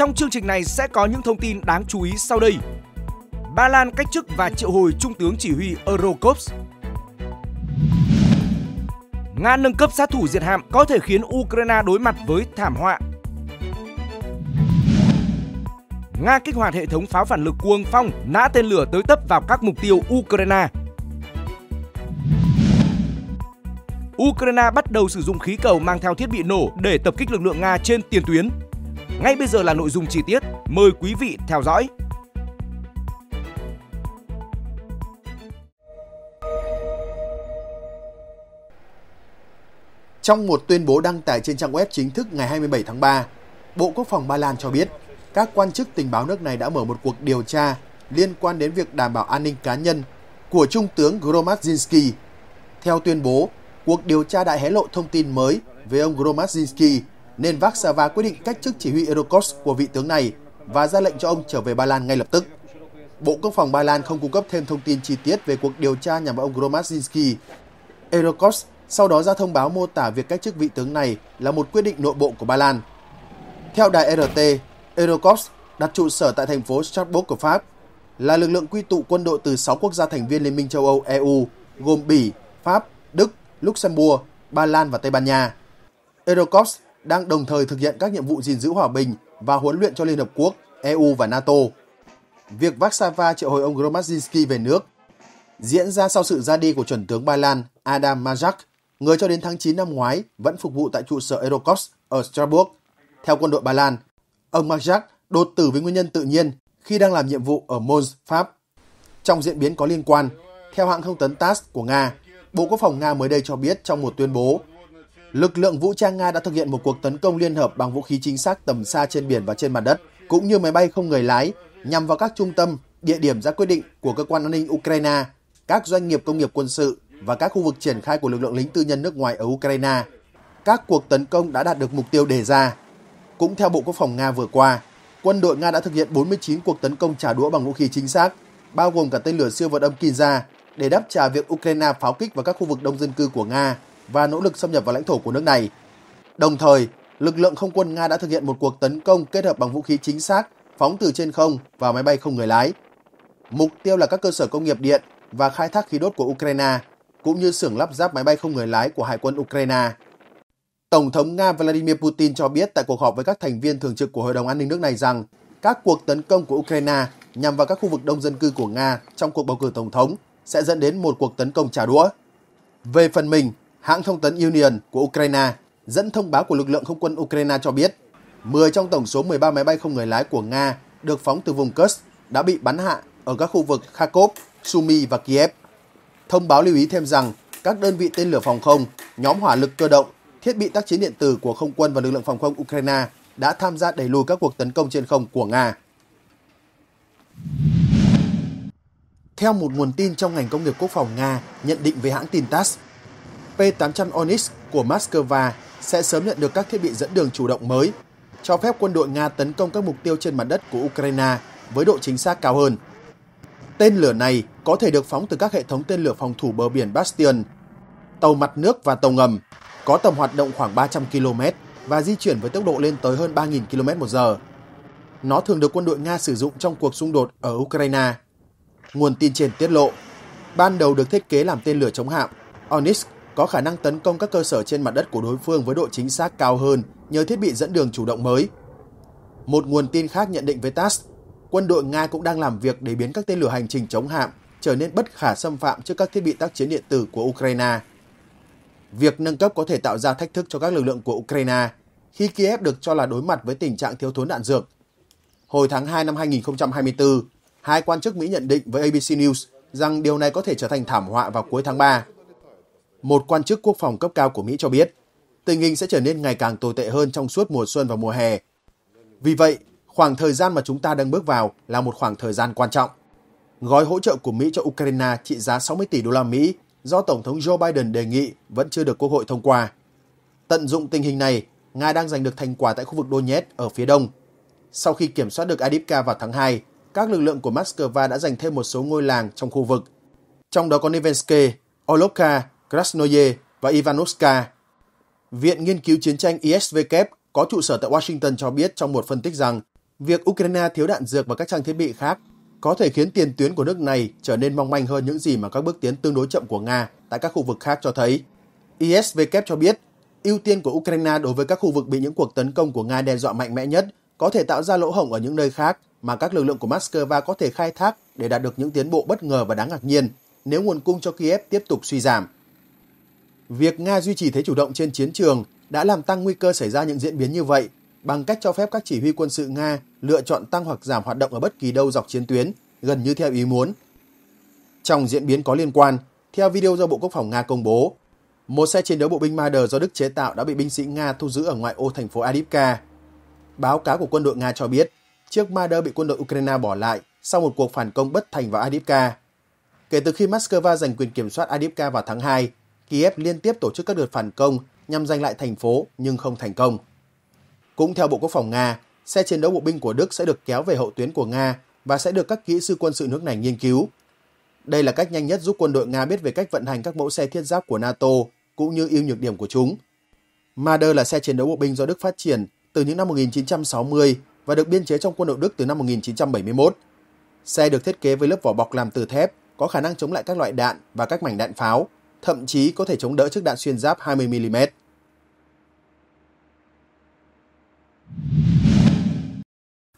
Trong chương trình này sẽ có những thông tin đáng chú ý sau đây. Ba Lan cách chức và triệu hồi trung tướng chỉ huy Eurocops. Nga nâng cấp sát thủ diệt hạm có thể khiến Ukraine đối mặt với thảm họa. Nga kích hoạt hệ thống pháo phản lực cuồng phong nã tên lửa tới tấp vào các mục tiêu Ukraine. Ukraine bắt đầu sử dụng khí cầu mang theo thiết bị nổ để tập kích lực lượng Nga trên tiền tuyến. Ngay bây giờ là nội dung chi tiết, mời quý vị theo dõi. Trong một tuyên bố đăng tải trên trang web chính thức ngày 27 tháng 3, Bộ Quốc phòng Ba Lan cho biết các quan chức tình báo nước này đã mở một cuộc điều tra liên quan đến việc đảm bảo an ninh cá nhân của Trung tướng Gromadzinski. Theo tuyên bố, cuộc điều tra đã hé lộ thông tin mới về ông Gromadzinski nên Václava quyết định cách chức chỉ huy Eurocos của vị tướng này và ra lệnh cho ông trở về Ba Lan ngay lập tức. Bộ Quốc phòng Ba Lan không cung cấp thêm thông tin chi tiết về cuộc điều tra nhằm vào ông Gromadzinski. Eurocos sau đó ra thông báo mô tả việc cách chức vị tướng này là một quyết định nội bộ của Ba Lan. Theo đài RT, Eurocos đặt trụ sở tại thành phố Strasbourg của Pháp, là lực lượng quy tụ quân đội từ 6 quốc gia thành viên Liên minh châu Âu EU gồm Bỉ, Pháp, Đức, Luxembourg, Ba Lan và Tây Ban Nha. Eurocos đang đồng thời thực hiện các nhiệm vụ gìn giữ hòa bình và huấn luyện cho Liên Hợp Quốc, EU và NATO. Việc Václava triệu hồi ông Gromadzynski về nước diễn ra sau sự ra đi của chuẩn tướng Ba Lan Adam Majak, người cho đến tháng 9 năm ngoái vẫn phục vụ tại trụ sở Eurocops ở Strasbourg. Theo quân đội Ba Lan, ông Majak đột tử với nguyên nhân tự nhiên khi đang làm nhiệm vụ ở Mons, Pháp. Trong diễn biến có liên quan, theo hãng thông tấn TASS của Nga, Bộ Quốc phòng Nga mới đây cho biết trong một tuyên bố Lực lượng vũ trang Nga đã thực hiện một cuộc tấn công liên hợp bằng vũ khí chính xác tầm xa trên biển và trên mặt đất, cũng như máy bay không người lái, nhằm vào các trung tâm, địa điểm ra quyết định của cơ quan an ninh Ukraine, các doanh nghiệp công nghiệp quân sự và các khu vực triển khai của lực lượng lính tư nhân nước ngoài ở Ukraine. Các cuộc tấn công đã đạt được mục tiêu đề ra. Cũng theo Bộ Quốc phòng Nga vừa qua, quân đội Nga đã thực hiện 49 cuộc tấn công trả đũa bằng vũ khí chính xác, bao gồm cả tên lửa siêu vật âm Kinza, để đáp trả việc Ukraine pháo kích vào các khu vực đông dân cư của Nga và nỗ lực xâm nhập vào lãnh thổ của nước này. Đồng thời, lực lượng không quân Nga đã thực hiện một cuộc tấn công kết hợp bằng vũ khí chính xác, phóng từ trên không và máy bay không người lái. Mục tiêu là các cơ sở công nghiệp điện và khai thác khí đốt của Ukraine, cũng như xưởng lắp ráp máy bay không người lái của Hải quân Ukraine. Tổng thống Nga Vladimir Putin cho biết tại cuộc họp với các thành viên thường trực của Hội đồng An ninh nước này rằng các cuộc tấn công của Ukraine nhằm vào các khu vực đông dân cư của Nga trong cuộc bầu cử tổng thống sẽ dẫn đến một cuộc tấn công trả đũa. Về phần mình, hãng thông tấn Union của Ukraine dẫn thông báo của lực lượng không quân Ukraine cho biết 10 trong tổng số 13 máy bay không người lái của Nga được phóng từ vùng Kursk đã bị bắn hạ ở các khu vực Kharkov, Sumy và Kiev. Thông báo lưu ý thêm rằng các đơn vị tên lửa phòng không, nhóm hỏa lực cơ động, thiết bị tác chiến điện tử của không quân và lực lượng phòng không Ukraine đã tham gia đẩy lùi các cuộc tấn công trên không của Nga. Theo một nguồn tin trong ngành công nghiệp quốc phòng Nga nhận định về hãng tin TASS, P-800 Onyx của Moscow sẽ sớm nhận được các thiết bị dẫn đường chủ động mới, cho phép quân đội Nga tấn công các mục tiêu trên mặt đất của Ukraine với độ chính xác cao hơn. Tên lửa này có thể được phóng từ các hệ thống tên lửa phòng thủ bờ biển Bastion, tàu mặt nước và tàu ngầm, có tầm hoạt động khoảng 300 km và di chuyển với tốc độ lên tới hơn 3.000 km h Nó thường được quân đội Nga sử dụng trong cuộc xung đột ở Ukraine. Nguồn tin trên tiết lộ, ban đầu được thiết kế làm tên lửa chống hạm, Onyx có khả năng tấn công các cơ sở trên mặt đất của đối phương với độ chính xác cao hơn nhờ thiết bị dẫn đường chủ động mới. Một nguồn tin khác nhận định với TASS, quân đội Nga cũng đang làm việc để biến các tên lửa hành trình chống hạm trở nên bất khả xâm phạm trước các thiết bị tác chiến điện tử của Ukraine. Việc nâng cấp có thể tạo ra thách thức cho các lực lượng của Ukraine khi Kiev được cho là đối mặt với tình trạng thiếu thốn đạn dược. Hồi tháng 2 năm 2024, hai quan chức Mỹ nhận định với ABC News rằng điều này có thể trở thành thảm họa vào cuối tháng 3 một quan chức quốc phòng cấp cao của Mỹ cho biết, tình hình sẽ trở nên ngày càng tồi tệ hơn trong suốt mùa xuân và mùa hè. Vì vậy, khoảng thời gian mà chúng ta đang bước vào là một khoảng thời gian quan trọng. Gói hỗ trợ của Mỹ cho Ukraine trị giá 60 tỷ đô la Mỹ do Tổng thống Joe Biden đề nghị vẫn chưa được Quốc hội thông qua. Tận dụng tình hình này, Nga đang giành được thành quả tại khu vực Donetsk ở phía đông. Sau khi kiểm soát được Adipka vào tháng 2, các lực lượng của Moscow đã giành thêm một số ngôi làng trong khu vực. Trong đó có Nevenske, Olovka Krasnoye và Ivanovska. Viện Nghiên cứu Chiến tranh ISVK có trụ sở tại Washington cho biết trong một phân tích rằng việc Ukraine thiếu đạn dược và các trang thiết bị khác có thể khiến tiền tuyến của nước này trở nên mong manh hơn những gì mà các bước tiến tương đối chậm của Nga tại các khu vực khác cho thấy. ISVK cho biết, ưu tiên của Ukraine đối với các khu vực bị những cuộc tấn công của Nga đe dọa mạnh mẽ nhất có thể tạo ra lỗ hổng ở những nơi khác mà các lực lượng của Moscow có thể khai thác để đạt được những tiến bộ bất ngờ và đáng ngạc nhiên nếu nguồn cung cho Kiev tiếp tục suy giảm. Việc Nga duy trì thế chủ động trên chiến trường đã làm tăng nguy cơ xảy ra những diễn biến như vậy bằng cách cho phép các chỉ huy quân sự Nga lựa chọn tăng hoặc giảm hoạt động ở bất kỳ đâu dọc chiến tuyến, gần như theo ý muốn. Trong diễn biến có liên quan, theo video do Bộ Quốc phòng Nga công bố, một xe chiến đấu bộ binh Marder do Đức chế tạo đã bị binh sĩ Nga thu giữ ở ngoại ô thành phố Adivka. Báo cáo của quân đội Nga cho biết, chiếc Marder bị quân đội Ukraine bỏ lại sau một cuộc phản công bất thành vào Adivka. Kể từ khi Moscow giành quyền kiểm soát Adivka vào tháng 2, Kiev liên tiếp tổ chức các đợt phản công nhằm giành lại thành phố nhưng không thành công. Cũng theo Bộ Quốc phòng Nga, xe chiến đấu bộ binh của Đức sẽ được kéo về hậu tuyến của Nga và sẽ được các kỹ sư quân sự nước này nghiên cứu. Đây là cách nhanh nhất giúp quân đội Nga biết về cách vận hành các mẫu xe thiết giáp của NATO cũng như ưu nhược điểm của chúng. Marder là xe chiến đấu bộ binh do Đức phát triển từ những năm 1960 và được biên chế trong quân đội Đức từ năm 1971. Xe được thiết kế với lớp vỏ bọc làm từ thép, có khả năng chống lại các loại đạn và các mảnh đạn pháo, thậm chí có thể chống đỡ trước đạn xuyên giáp 20mm.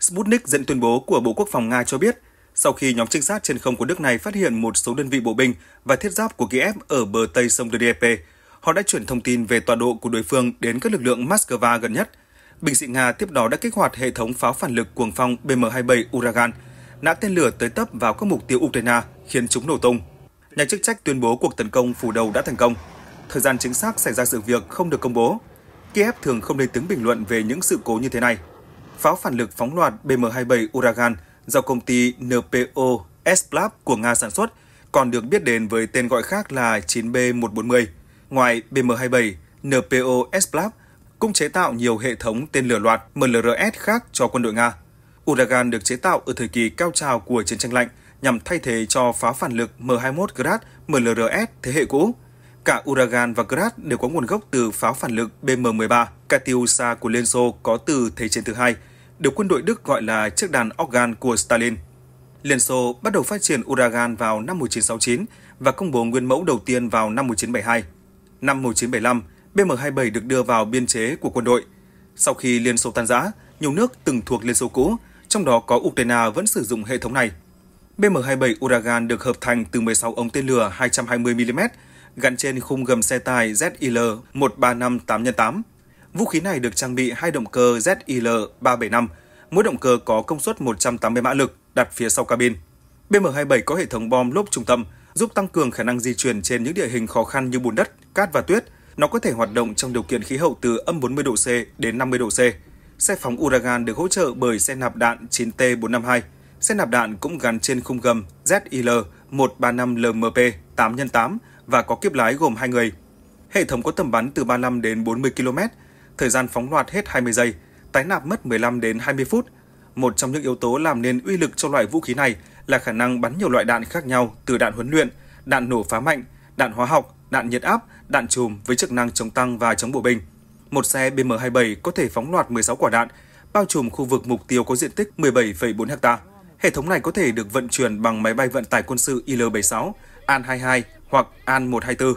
Sputnik dẫn tuyên bố của Bộ Quốc phòng Nga cho biết, sau khi nhóm trinh sát trên không của nước này phát hiện một số đơn vị bộ binh và thiết giáp của Kiev ở bờ tây sông Dnieper, họ đã chuyển thông tin về tọa độ của đối phương đến các lực lượng Moscow gần nhất. Binh sĩ Nga tiếp đó đã kích hoạt hệ thống pháo phản lực cuồng phong BM-27 Uragan, nã tên lửa tới tấp vào các mục tiêu Ukraine khiến chúng nổ tung nhà chức trách tuyên bố cuộc tấn công phủ đầu đã thành công. Thời gian chính xác xảy ra sự việc không được công bố. Kiev thường không lên tiếng bình luận về những sự cố như thế này. Pháo phản lực phóng loạt BM-27 Uragan do công ty NPO Esplav của Nga sản xuất còn được biết đến với tên gọi khác là 9B-140. Ngoài BM-27, NPO Esplav cũng chế tạo nhiều hệ thống tên lửa loạt MLRS khác cho quân đội Nga. Uragan được chế tạo ở thời kỳ cao trào của chiến tranh lạnh – nhằm thay thế cho pháo phản lực M21 Grad MLRS thế hệ cũ. Cả Uragan và Grad đều có nguồn gốc từ pháo phản lực BM-13 Katyusha của Liên Xô có từ Thế chiến thứ hai, được quân đội Đức gọi là chiếc đàn organ của Stalin. Liên Xô bắt đầu phát triển Uragan vào năm 1969 và công bố nguyên mẫu đầu tiên vào năm 1972. Năm 1975, BM-27 được đưa vào biên chế của quân đội. Sau khi Liên Xô tan rã, nhiều nước từng thuộc Liên Xô cũ, trong đó có Ukraine vẫn sử dụng hệ thống này. BM-27 Uragan được hợp thành từ 16 ống tên lửa 220mm gắn trên khung gầm xe tải ZIL 1358 8 Vũ khí này được trang bị hai động cơ ZIL 375, mỗi động cơ có công suất 180 mã lực đặt phía sau cabin. BM-27 có hệ thống bom lốp trung tâm, giúp tăng cường khả năng di chuyển trên những địa hình khó khăn như bùn đất, cát và tuyết. Nó có thể hoạt động trong điều kiện khí hậu từ âm 40 độ C đến 50 độ C. Xe phóng Uragan được hỗ trợ bởi xe nạp đạn 9T452. Xe nạp đạn cũng gắn trên khung gầm ZIL 135LMP 8x8 và có kiếp lái gồm 2 người. Hệ thống có tầm bắn từ 35 đến 40 km, thời gian phóng loạt hết 20 giây, tái nạp mất 15 đến 20 phút. Một trong những yếu tố làm nên uy lực cho loại vũ khí này là khả năng bắn nhiều loại đạn khác nhau từ đạn huấn luyện, đạn nổ phá mạnh, đạn hóa học, đạn nhiệt áp, đạn chùm với chức năng chống tăng và chống bộ binh. Một xe BM-27 có thể phóng loạt 16 quả đạn, bao trùm khu vực mục tiêu có diện tích 17,4 hectare. Hệ thống này có thể được vận chuyển bằng máy bay vận tải quân sự IL-76, An-22 hoặc An-124.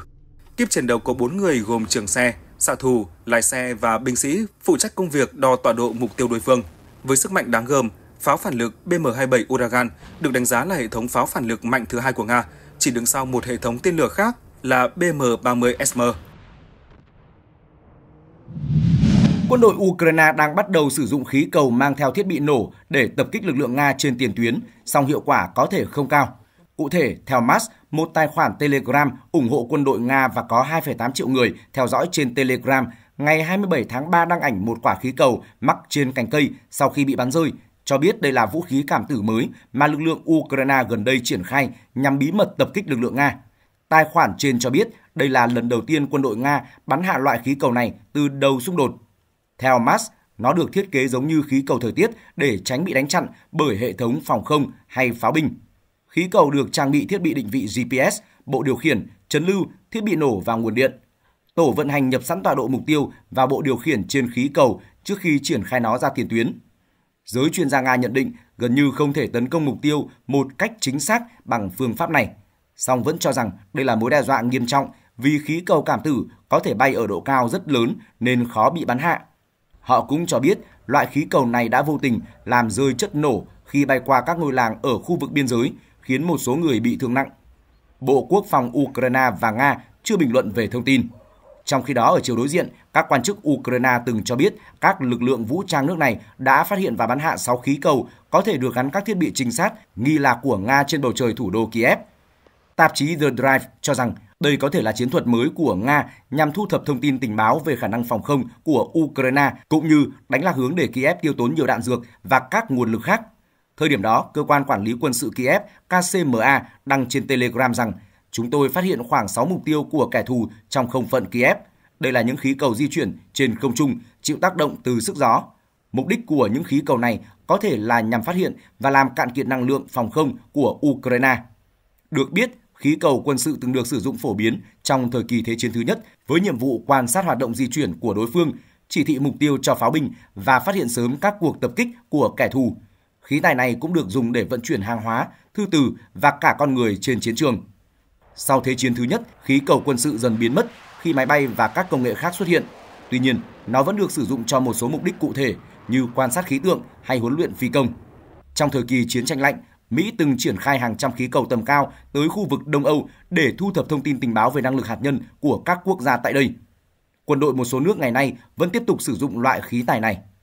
Kiếp chiến đấu có 4 người gồm trưởng xe, xạ thủ, lái xe và binh sĩ phụ trách công việc đo tọa độ mục tiêu đối phương. Với sức mạnh đáng gờm, pháo phản lực BM-27 Uragan được đánh giá là hệ thống pháo phản lực mạnh thứ hai của Nga, chỉ đứng sau một hệ thống tên lửa khác là BM-30SM. Quân đội Ukraine đang bắt đầu sử dụng khí cầu mang theo thiết bị nổ để tập kích lực lượng Nga trên tiền tuyến, song hiệu quả có thể không cao. Cụ thể, theo Mas, một tài khoản Telegram ủng hộ quân đội Nga và có 2,8 triệu người theo dõi trên Telegram, ngày 27 tháng 3 đăng ảnh một quả khí cầu mắc trên cành cây sau khi bị bắn rơi, cho biết đây là vũ khí cảm tử mới mà lực lượng Ukraine gần đây triển khai nhằm bí mật tập kích lực lượng Nga. Tài khoản trên cho biết đây là lần đầu tiên quân đội Nga bắn hạ loại khí cầu này từ đầu xung đột theo Mas, nó được thiết kế giống như khí cầu thời tiết để tránh bị đánh chặn bởi hệ thống phòng không hay pháo binh. Khí cầu được trang bị thiết bị định vị GPS, bộ điều khiển, chấn lưu, thiết bị nổ và nguồn điện. Tổ vận hành nhập sẵn tọa độ mục tiêu và bộ điều khiển trên khí cầu trước khi triển khai nó ra tiền tuyến. Giới chuyên gia Nga nhận định gần như không thể tấn công mục tiêu một cách chính xác bằng phương pháp này. Song vẫn cho rằng đây là mối đe dọa nghiêm trọng vì khí cầu cảm tử có thể bay ở độ cao rất lớn nên khó bị bắn hạ. Họ cũng cho biết loại khí cầu này đã vô tình làm rơi chất nổ khi bay qua các ngôi làng ở khu vực biên giới, khiến một số người bị thương nặng. Bộ Quốc phòng Ukraine và Nga chưa bình luận về thông tin. Trong khi đó, ở chiều đối diện, các quan chức Ukraine từng cho biết các lực lượng vũ trang nước này đã phát hiện và bắn hạ 6 khí cầu có thể được gắn các thiết bị trinh sát nghi là của Nga trên bầu trời thủ đô Kiev. Tạp chí The Drive cho rằng đây có thể là chiến thuật mới của Nga nhằm thu thập thông tin tình báo về khả năng phòng không của Ukraine, cũng như đánh lạc hướng để Kiev tiêu tốn nhiều đạn dược và các nguồn lực khác. Thời điểm đó, cơ quan quản lý quân sự Kiev KCMA đăng trên Telegram rằng chúng tôi phát hiện khoảng 6 mục tiêu của kẻ thù trong không phận Kiev. Đây là những khí cầu di chuyển trên không trung chịu tác động từ sức gió. Mục đích của những khí cầu này có thể là nhằm phát hiện và làm cạn kiệt năng lượng phòng không của Ukraine. Được biết, khí cầu quân sự từng được sử dụng phổ biến trong thời kỳ Thế chiến thứ nhất với nhiệm vụ quan sát hoạt động di chuyển của đối phương, chỉ thị mục tiêu cho pháo binh và phát hiện sớm các cuộc tập kích của kẻ thù. Khí tài này cũng được dùng để vận chuyển hàng hóa, thư từ và cả con người trên chiến trường. Sau Thế chiến thứ nhất, khí cầu quân sự dần biến mất khi máy bay và các công nghệ khác xuất hiện. Tuy nhiên, nó vẫn được sử dụng cho một số mục đích cụ thể như quan sát khí tượng hay huấn luyện phi công. Trong thời kỳ chiến tranh lạnh, Mỹ từng triển khai hàng trăm khí cầu tầm cao tới khu vực Đông Âu để thu thập thông tin tình báo về năng lực hạt nhân của các quốc gia tại đây. Quân đội một số nước ngày nay vẫn tiếp tục sử dụng loại khí tài này.